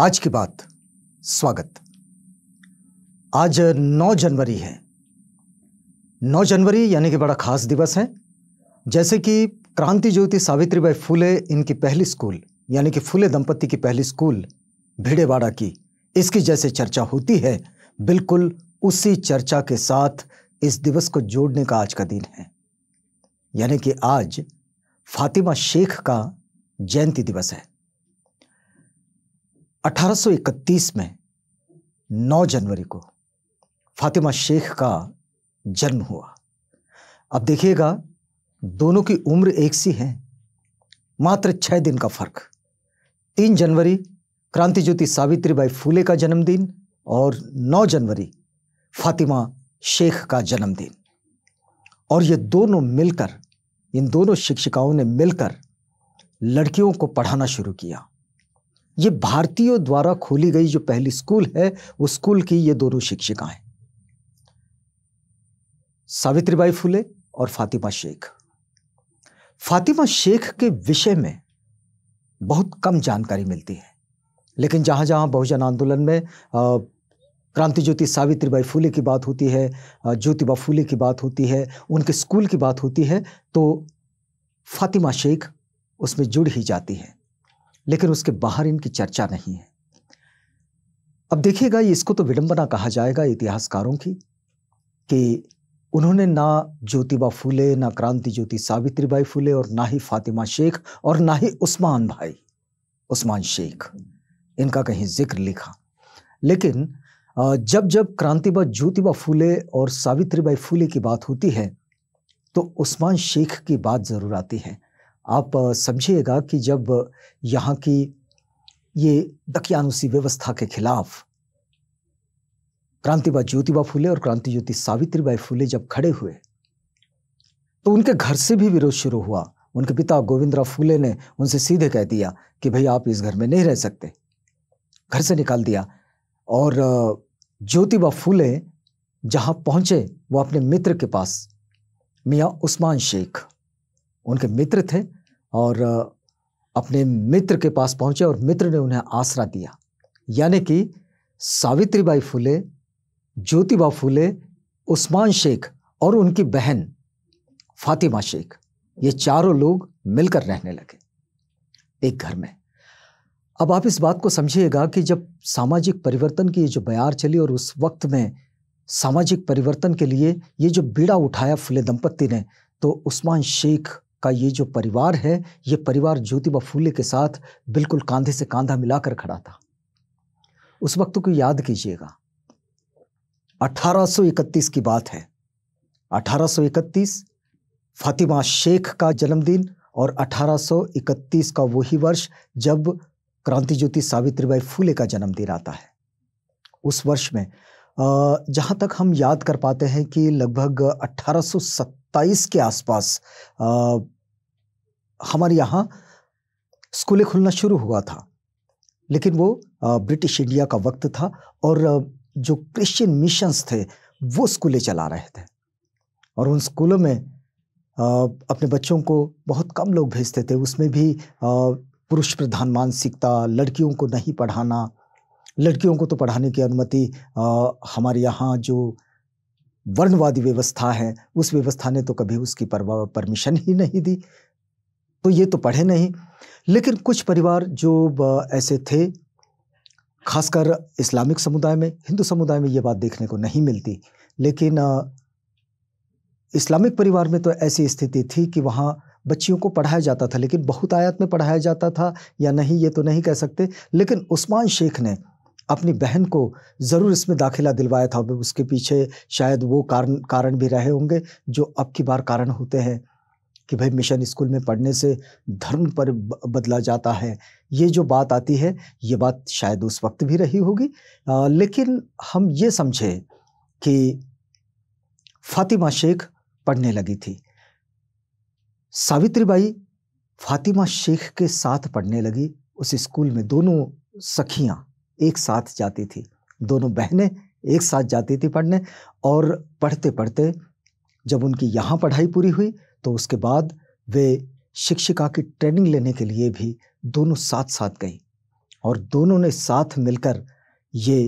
आज की बात स्वागत आज 9 जनवरी है 9 जनवरी यानी कि बड़ा खास दिवस है जैसे कि क्रांति ज्योति सावित्रीबाई फूले इनकी पहली स्कूल यानी कि फूले दंपति की पहली स्कूल भिड़ेवाड़ा की इसकी जैसे चर्चा होती है बिल्कुल उसी चर्चा के साथ इस दिवस को जोड़ने का आज का दिन है यानी कि आज फातिमा शेख का जयंती दिवस है 1831 में 9 जनवरी को फातिमा शेख का जन्म हुआ अब देखिएगा दोनों की उम्र एक सी है मात्र छः दिन का फर्क तीन जनवरी क्रांति ज्योति सावित्रीबाई फूले का जन्मदिन और 9 जनवरी फातिमा शेख का जन्मदिन और ये दोनों मिलकर इन दोनों शिक्षिकाओं ने मिलकर लड़कियों को पढ़ाना शुरू किया ये भारतीयों द्वारा खोली गई जो पहली स्कूल है उस स्कूल की ये दोनों शिक्षिकाएं सावित्रीबाई फुले और फातिमा शेख फातिमा शेख के विषय में बहुत कम जानकारी मिलती है लेकिन जहां जहां बहुजन आंदोलन में क्रांति ज्योति सावित्रीबाई फूले की बात होती है ज्योतिबा फूले की बात होती है उनके स्कूल की बात होती है तो फातिमा शेख उसमें जुड़ ही जाती है लेकिन उसके बाहर इनकी चर्चा नहीं है अब देखिएगा इसको तो विडंबना कहा जाएगा इतिहासकारों की कि उन्होंने ना ज्योतिबा फूले ना क्रांति ज्योति सावित्रीबाई फूले और ना ही फातिमा शेख और ना ही उस्मान भाई उस्मान शेख इनका कहीं जिक्र लिखा लेकिन जब जब क्रांतिबा ज्योतिबा फूले और सावित्रीबाई फूले की बात होती है तो उस्मान शेख की बात ज़रूर आती है आप समझिएगा कि जब यहाँ की ये दकियानुसी व्यवस्था के खिलाफ क्रांतिबा ज्योतिबा फूले और क्रांति ज्योति सावित्रीबाई फूले जब खड़े हुए तो उनके घर से भी विरोध शुरू हुआ उनके पिता गोविंदराव फूले ने उनसे सीधे कह दिया कि भाई आप इस घर में नहीं रह सकते घर से निकाल दिया और ज्योतिबा फूले जहां पहुंचे वो अपने मित्र के पास मियाँ उस्मान शेख उनके मित्र थे और अपने मित्र के पास पहुंचे और मित्र ने उन्हें आसरा दिया यानी कि सावित्रीबाई फुले ज्योतिबा फुले उस्मान शेख और उनकी बहन फातिमा शेख ये चारों लोग मिलकर रहने लगे एक घर में अब आप इस बात को समझिएगा कि जब सामाजिक परिवर्तन की ये जो बयार चली और उस वक्त में सामाजिक परिवर्तन के लिए ये जो बीड़ा उठाया फुले दंपत्ति ने तो उस्मान शेख का ये जो परिवार है ये परिवार ज्योतिबा फूले के साथ बिल्कुल कांधे से कांधा मिलाकर खड़ा था उस वक्त को याद कीजिएगा 1831 की बात है 1831 फातिमा शेख का जन्मदिन और 1831 का वही वर्ष जब क्रांति ज्योति सावित्रीबाई फूले का जन्मदिन आता है उस वर्ष में जहाँ तक हम याद कर पाते हैं कि लगभग 1827 के आसपास हमारे यहाँ स्कूलें खुलना शुरू हुआ था लेकिन वो ब्रिटिश इंडिया का वक्त था और जो क्रिश्चियन मिशंस थे वो स्कूलें चला रहे थे और उन स्कूलों में अपने बच्चों को बहुत कम लोग भेजते थे उसमें भी पुरुष प्रधान मानसिकता लड़कियों को नहीं पढ़ाना लड़कियों को तो पढ़ाने की अनुमति हमारे यहाँ जो वर्णवादी व्यवस्था है उस व्यवस्था ने तो कभी उसकी परमिशन ही नहीं दी तो ये तो पढ़े नहीं लेकिन कुछ परिवार जो ऐसे थे खासकर इस्लामिक समुदाय में हिंदू समुदाय में ये बात देखने को नहीं मिलती लेकिन इस्लामिक परिवार में तो ऐसी स्थिति थी कि वहाँ बच्चियों को पढ़ाया जाता था लेकिन बहुत आयत में पढ़ाया जाता था या नहीं ये तो नहीं कह सकते लेकिन उस्मान शेख ने अपनी बहन को ज़रूर इसमें दाखिला दिलवाया था उसके पीछे शायद वो कारण कारण भी रहे होंगे जो अब की बार कारण होते हैं कि भाई मिशन स्कूल में पढ़ने से धर्म पर बदला जाता है ये जो बात आती है ये बात शायद उस वक्त भी रही होगी लेकिन हम ये समझे कि फातिमा शेख पढ़ने लगी थी सावित्री बाई फातिमा शेख के साथ पढ़ने लगी उस स्कूल में दोनों सखियाँ एक साथ जाती थी दोनों बहनें एक साथ जाती थी पढ़ने और पढ़ते पढ़ते जब उनकी यहाँ पढ़ाई पूरी हुई तो उसके बाद वे शिक्षिका की ट्रेनिंग लेने के लिए भी दोनों साथ साथ गई और दोनों ने साथ मिलकर ये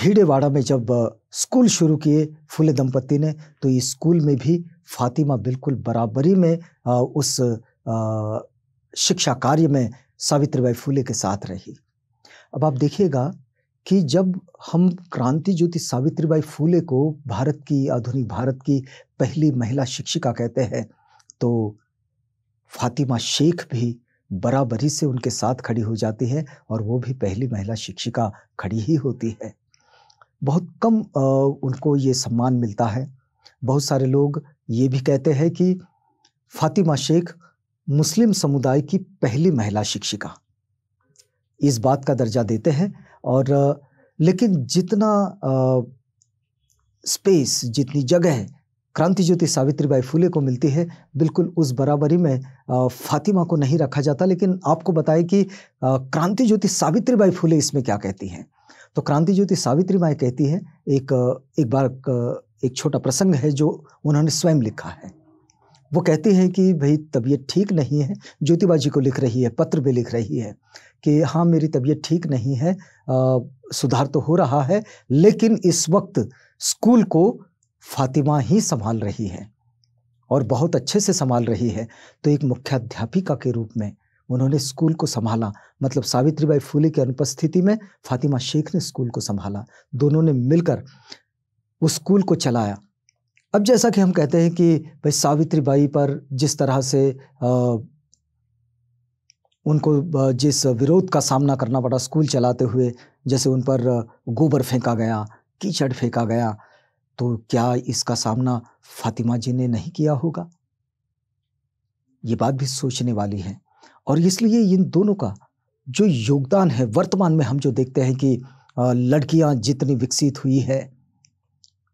भीड़ेवाड़ा में जब स्कूल शुरू किए फुले दंपति ने तो इस स्कूल में भी फातिमा बिल्कुल बराबरी में उस शिक्षा कार्य में सावित्रीबाई फुले के साथ रही अब आप देखिएगा कि जब हम क्रांति ज्योति सावित्रीबाई फूले को भारत की आधुनिक भारत की पहली महिला शिक्षिका कहते हैं तो फातिमा शेख भी बराबरी से उनके साथ खड़ी हो जाती है और वो भी पहली महिला शिक्षिका खड़ी ही होती है बहुत कम उनको ये सम्मान मिलता है बहुत सारे लोग ये भी कहते हैं कि फातिमा शेख मुस्लिम समुदाय की पहली महिला शिक्षिका इस बात का दर्जा देते हैं और लेकिन जितना स्पेस जितनी जगह क्रांति ज्योति सावित्रीबाई फूले को मिलती है बिल्कुल उस बराबरी में फातिमा को नहीं रखा जाता लेकिन आपको बताए कि क्रांति ज्योति सावित्रीबाई फूले इसमें क्या कहती हैं तो क्रांति ज्योति सावित्रीबाई कहती है एक एक बार एक छोटा प्रसंग है जो उन्होंने स्वयं लिखा है वो कहती हैं कि भाई तबीयत ठीक नहीं है ज्योतिबा जी को लिख रही है पत्र भी लिख रही है कि हाँ मेरी तबीयत ठीक नहीं है आ, सुधार तो हो रहा है लेकिन इस वक्त स्कूल को फातिमा ही संभाल रही है और बहुत अच्छे से संभाल रही है तो एक मुख्याध्यापिका के रूप में उन्होंने स्कूल को संभाला मतलब सावित्रीबाई फूले की अनुपस्थिति में फातिमा शेख ने स्कूल को संभाला दोनों ने मिलकर उस स्कूल को चलाया अब जैसा कि हम कहते हैं कि भाई सावित्री बाई पर जिस तरह से आ, उनको जिस विरोध का सामना करना पड़ा स्कूल चलाते हुए जैसे उन पर गोबर फेंका गया कीचड़ फेंका गया तो क्या इसका सामना फातिमा जी ने नहीं किया होगा ये बात भी सोचने वाली है और इसलिए इन दोनों का जो योगदान है वर्तमान में हम जो देखते हैं कि लड़कियां जितनी विकसित हुई है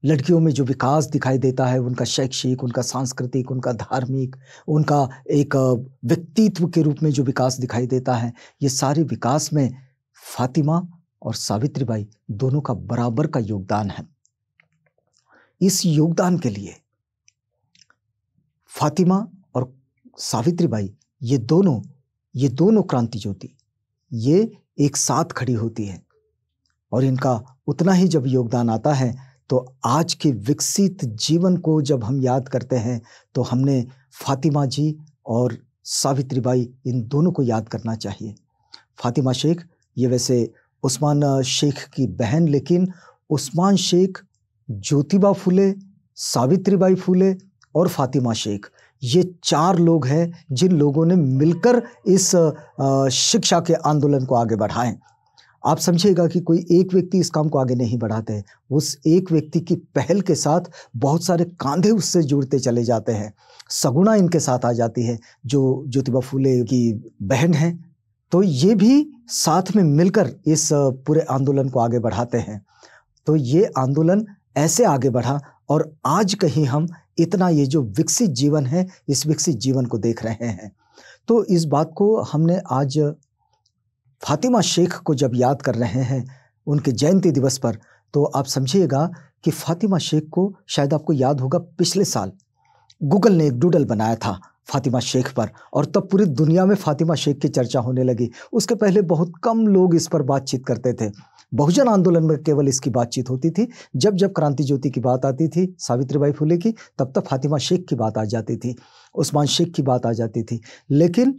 लड़कियों में जो विकास दिखाई देता है उनका शैक्षिक उनका सांस्कृतिक उनका धार्मिक उनका एक व्यक्तित्व के रूप में जो विकास दिखाई देता है ये सारे विकास में फातिमा और सावित्रीबाई दोनों का बराबर का योगदान है इस योगदान के लिए फातिमा और सावित्रीबाई ये दोनों ये दोनों क्रांति ज्योति ये एक साथ खड़ी होती है और इनका उतना ही जब योगदान आता है तो आज के विकसित जीवन को जब हम याद करते हैं तो हमने फातिमा जी और सावित्री बाई इन दोनों को याद करना चाहिए फातिमा शेख ये वैसे उस्मान शेख की बहन लेकिन उस्मान शेख ज्योतिबा फूले सावित्रीबाई फूले और फातिमा शेख ये चार लोग हैं जिन लोगों ने मिलकर इस शिक्षा के आंदोलन को आगे बढ़ाएं आप समझिएगा कि कोई एक व्यक्ति इस काम को आगे नहीं बढ़ाते हैं उस एक व्यक्ति की पहल के साथ बहुत सारे कांधे उससे जुड़ते चले जाते हैं सगुणा इनके साथ आ जाती है जो ज्योतिबा फूले की बहन है तो ये भी साथ में मिलकर इस पूरे आंदोलन को आगे बढ़ाते हैं तो ये आंदोलन ऐसे आगे बढ़ा और आज कहीं हम इतना ये जो विकसित जीवन है इस विकसित जीवन को देख रहे हैं तो इस बात को हमने आज फातिमा शेख को जब याद कर रहे हैं उनके जयंती दिवस पर तो आप समझिएगा कि फातिमा शेख को शायद आपको याद होगा पिछले साल गूगल ने एक डूडल बनाया था फातिमा शेख पर और तब पूरी दुनिया में फातिमा शेख की चर्चा होने लगी उसके पहले बहुत कम लोग इस पर बातचीत करते थे बहुजन आंदोलन में केवल इसकी बातचीत होती थी जब जब क्रांति ज्योति की बात आती थी सावित्रीबाई फुले की तब तब फातिमा शेख की बात आ जाती थी उस्मान शेख की बात आ जाती थी लेकिन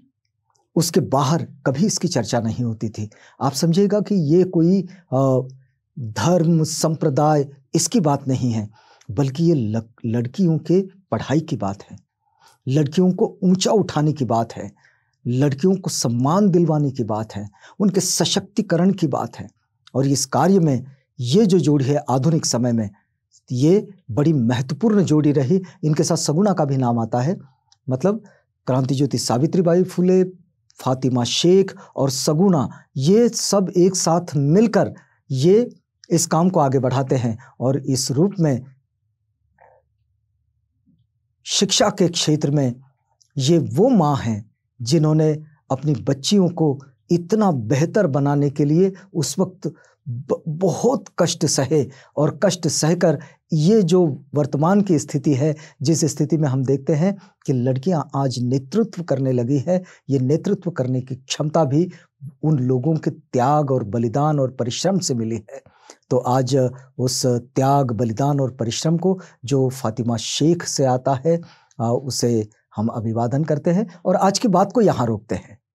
उसके बाहर कभी इसकी चर्चा नहीं होती थी आप समझिएगा कि ये कोई धर्म संप्रदाय इसकी बात नहीं है बल्कि ये लड़कियों के पढ़ाई की बात है लड़कियों को ऊंचा उठाने की बात है लड़कियों को सम्मान दिलवाने की बात है उनके सशक्तिकरण की बात है और इस कार्य में ये जो जोड़ी है आधुनिक समय में ये बड़ी महत्वपूर्ण जोड़ी रही इनके साथ सगुणा का भी नाम आता है मतलब क्रांति ज्योति सावित्री बाई फुले फातिमा शेख और सगुना ये सब एक साथ मिलकर ये इस काम को आगे बढ़ाते हैं और इस रूप में शिक्षा के क्षेत्र में ये वो माँ हैं जिन्होंने अपनी बच्चियों को इतना बेहतर बनाने के लिए उस वक्त बहुत कष्ट सहे और कष्ट सहकर ये जो वर्तमान की स्थिति है जिस स्थिति में हम देखते हैं कि लड़कियां आज नेतृत्व करने लगी है ये नेतृत्व करने की क्षमता भी उन लोगों के त्याग और बलिदान और परिश्रम से मिली है तो आज उस त्याग बलिदान और परिश्रम को जो फातिमा शेख से आता है उसे हम अभिवादन करते हैं और आज की बात को यहाँ रोकते हैं